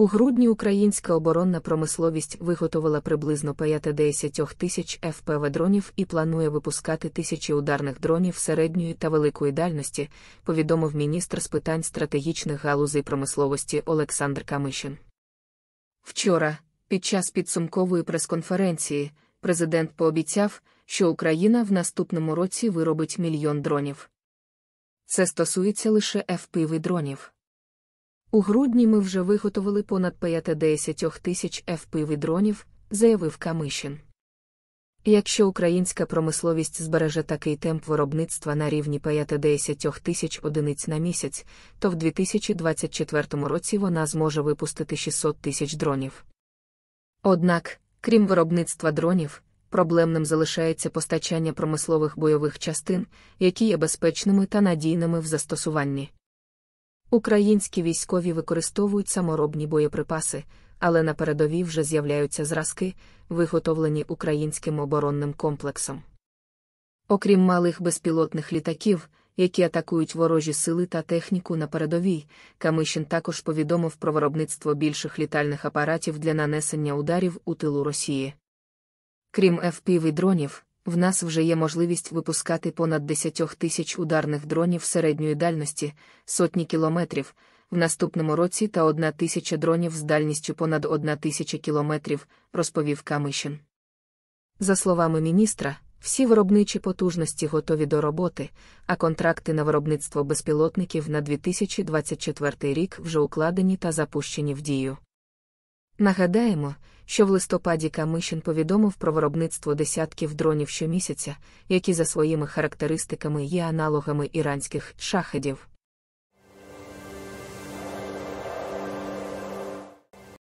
У грудні українська оборонна промисловість виготовила приблизно 5-10 тисяч ФПВ дронів і планує випускати тисячі ударних дронів середньої та великої дальності, повідомив міністр з питань стратегічних галузей промисловості Олександр Камишин. Вчора, під час підсумкової прес-конференції, президент пообіцяв, що Україна в наступному році виробить мільйон дронів. Це стосується лише fpv дронів. У грудні ми вже виготовили понад 50 тисяч fpv дронів, заявив Камишин. Якщо українська промисловість збереже такий темп виробництва на рівні 50 тисяч одиниць на місяць, то в 2024 році вона зможе випустити 600 тисяч дронів. Однак, крім виробництва дронів, проблемним залишається постачання промислових бойових частин, які є безпечними та надійними в застосуванні. Українські військові використовують саморобні боєприпаси, але на передовій вже з'являються зразки, виготовлені українським оборонним комплексом. Окрім малих безпілотних літаків, які атакують ворожі сили та техніку на передовій, Камишин також повідомив про виробництво більших літальних апаратів для нанесення ударів у тилу Росії. Крім ФПВ-дронів, в нас вже є можливість випускати понад 10 тисяч ударних дронів середньої дальності, сотні кілометрів, в наступному році та 1 тисяча дронів з дальністю понад 1 тисяча кілометрів, розповів Камишин. За словами міністра, всі виробничі потужності готові до роботи, а контракти на виробництво безпілотників на 2024 рік вже укладені та запущені в дію. Нагадаємо, що в листопаді Камишин повідомив про виробництво десятків дронів щомісяця, які за своїми характеристиками є аналогами іранських шахедів.